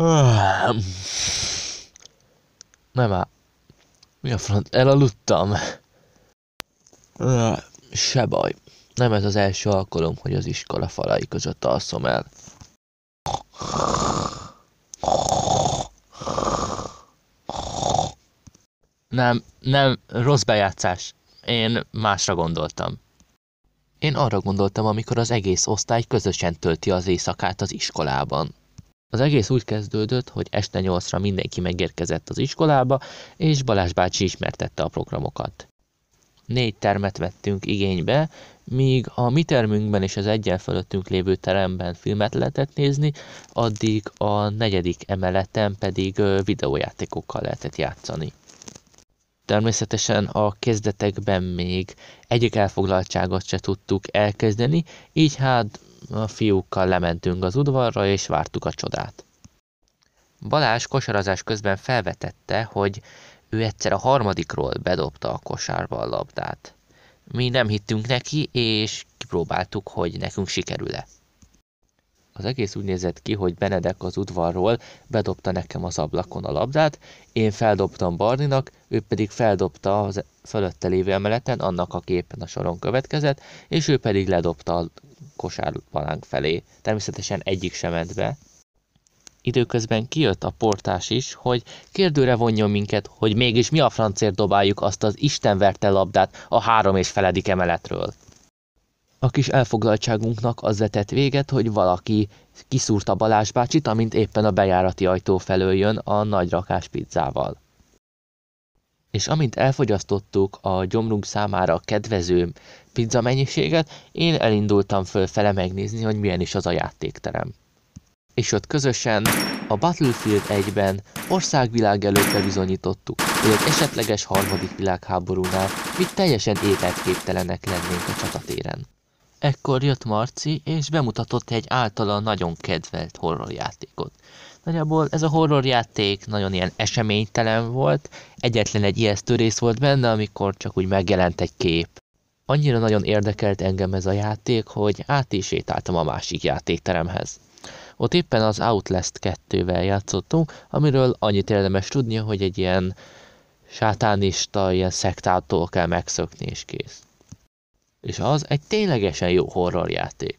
Nem már. Mi a front? Elaludtam. Se baj. Nem ez az első alkalom, hogy az iskola falai között alszom el. Nem, nem, rossz bejátszás. Én másra gondoltam. Én arra gondoltam, amikor az egész osztály közösen tölti az éjszakát az iskolában. Az egész úgy kezdődött, hogy este nyolcra mindenki megérkezett az iskolába, és Balázs bácsi ismertette a programokat. Négy termet vettünk igénybe, míg a mi termünkben és az egyen fölöttünk lévő teremben filmet lehetett nézni, addig a negyedik emeleten pedig videójátékokkal lehetett játszani. Természetesen a kezdetekben még egyik elfoglaltságot se tudtuk elkezdeni, így hát a fiúkkal lementünk az udvarra, és vártuk a csodát. Balázs kosarazás közben felvetette, hogy ő egyszer a harmadikról bedobta a kosárba a labdát. Mi nem hittünk neki, és kipróbáltuk, hogy nekünk sikerül-e. Az egész úgy nézett ki, hogy Benedek az udvarról bedobta nekem az ablakon a labdát, én feldobtam Barninak, ő pedig feldobta az fölötte lévő emeleten, annak a képen a soron következett, és ő pedig ledobta a kosárpalánk felé. Természetesen egyik sem ment be. Időközben kijött a portás is, hogy kérdőre vonjon minket, hogy mégis mi a francért dobáljuk azt az istenverte labdát a három és feledik emeletről. A kis elfoglaltságunknak az vetett véget, hogy valaki kiszúrta Balázs bácsit, amint éppen a bejárati ajtó felől jön a nagy rakás pizzával. És amint elfogyasztottuk a gyomrunk számára kedvező pizza mennyiséget, én elindultam fölfele megnézni, hogy milyen is az a játékterem. És ott közösen a Battlefield 1-ben országvilág előtt bebizonyítottuk, hogy egy esetleges harmadik világháborúnál mi teljesen életképtelenek lennénk a csatatéren. Ekkor jött Marci, és bemutatott egy általa nagyon kedvelt horrorjátékot. Nagyjából ez a horrorjáték nagyon ilyen eseménytelen volt, egyetlen egy ijesztő rész volt benne, amikor csak úgy megjelent egy kép. Annyira nagyon érdekelt engem ez a játék, hogy át is sétáltam a másik játékteremhez. Ott éppen az Outlast 2-vel játszottunk, amiről annyit érdemes tudni, hogy egy ilyen sátánista, ilyen szektától kell megszökni és kész és az egy ténylegesen jó horrorjáték.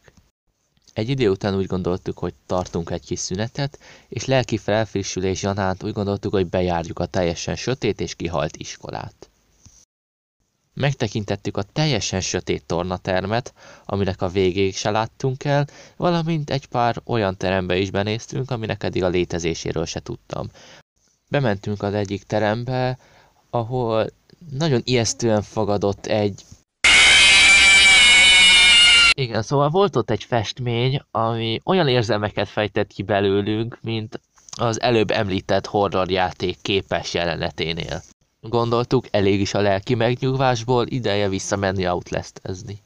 Egy idő után úgy gondoltuk, hogy tartunk egy kis szünetet, és lelki felfrissülés janánt úgy gondoltuk, hogy bejárjuk a teljesen sötét és kihalt iskolát. Megtekintettük a teljesen sötét tornatermet, aminek a végéig se láttunk el, valamint egy pár olyan terembe is benéztünk, aminek eddig a létezéséről se tudtam. Bementünk az egyik terembe, ahol nagyon ijesztően fogadott egy igen, szóval volt ott egy festmény, ami olyan érzelmeket fejtett ki belőlünk, mint az előbb említett horrorjáték képes jeleneténél. Gondoltuk, elég is a lelki megnyugvásból, ideje visszamenni outlestezni.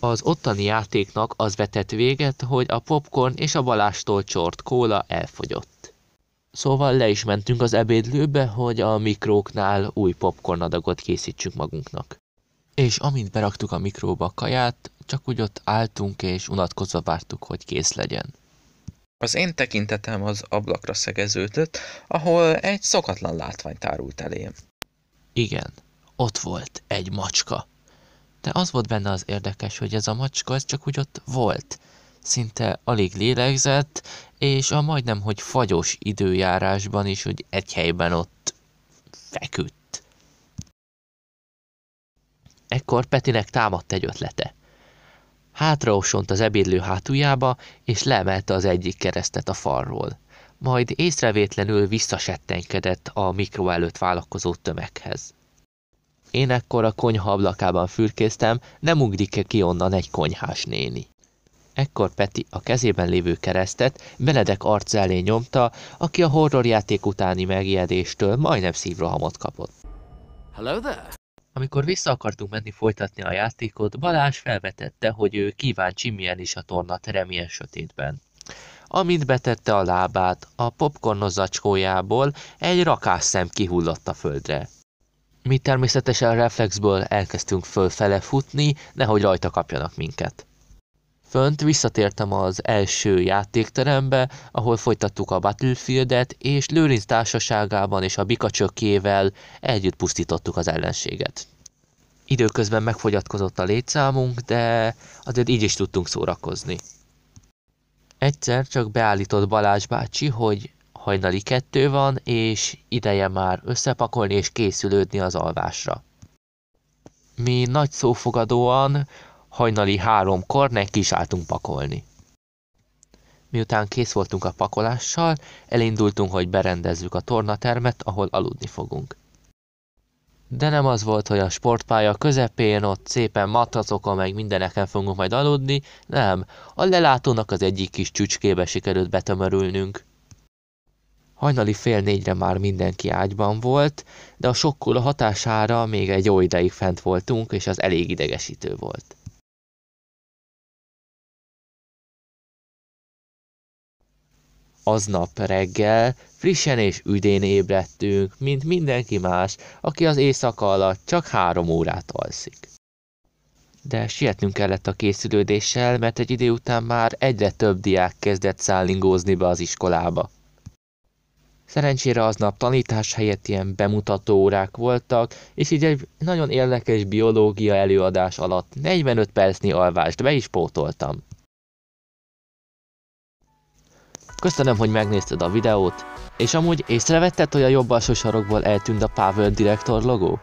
Az ottani játéknak az vetett véget, hogy a popcorn és a balástól csort kóla elfogyott. Szóval le is mentünk az ebédlőbe, hogy a mikróknál új popcorn adagot készítsünk magunknak. És amint beraktuk a mikróba a kaját, csak úgy ott álltunk és unatkozva vártuk, hogy kész legyen. Az én tekintetem az ablakra szegeződött, ahol egy szokatlan látvány tárult elém. Igen, ott volt egy macska. De az volt benne az érdekes, hogy ez a macska ez csak úgy ott volt. Szinte alig lélegzett, és a majdnem, hogy fagyos időjárásban is, hogy egy helyben ott feküdt. Ekkor Petinek támadt egy ötlete. Hátraosont az ebédlő hátuljába, és leemelte az egyik keresztet a falról. Majd észrevétlenül visszasettenkedett a mikro előtt vállalkozó tömeghez. Én ekkor a konyha ablakában fürkésztem, nem ugrik ki onnan egy konyhás néni. Ekkor Peti a kezében lévő keresztet Benedek arc elé nyomta, aki a horrorjáték utáni megijedéstől majdnem szívrohamot kapott. Hello there. Amikor vissza akartunk menni folytatni a játékot, Balázs felvetette, hogy ő kíváncsi milyen is a torna terem sötétben. Amint betette a lábát, a popcornos zacskójából egy szem kihullott a földre. Mi természetesen a reflexből elkezdtünk fölfele futni, nehogy rajta kapjanak minket fönt, visszatértem az első játékterembe, ahol folytattuk a Battlefieldet, és Lőrinc társaságában és a bikacsökével együtt pusztítottuk az ellenséget. Időközben megfogyatkozott a létszámunk, de azért így is tudtunk szórakozni. Egyszer csak beállított Balázs bácsi, hogy hajnali kettő van, és ideje már összepakolni és készülődni az alvásra. Mi nagy szófogadóan hajnali háromkor neki is álltunk pakolni. Miután kész voltunk a pakolással, elindultunk, hogy berendezzük a tornatermet, ahol aludni fogunk. De nem az volt, hogy a sportpálya közepén ott szépen matracokon meg mindeneken fogunk majd aludni, nem, a lelátónak az egyik kis csücskébe sikerült betömörülnünk. Hajnali fél négyre már mindenki ágyban volt, de a sokkul hatására még egy jó ideig fent voltunk, és az elég idegesítő volt. Aznap reggel frissen és üdén ébredtünk, mint mindenki más, aki az éjszaka alatt csak három órát alszik. De sietnünk kellett a készülődéssel, mert egy idő után már egyre több diák kezdett szállingózni be az iskolába. Szerencsére aznap tanítás helyett ilyen bemutató órák voltak, és így egy nagyon érdekes biológia előadás alatt 45 percnyi alvást be is pótoltam. Köszönöm, hogy megnézted a videót, és amúgy észrevetted, hogy a jobb alsó sarokból eltűnt a Power Director logó?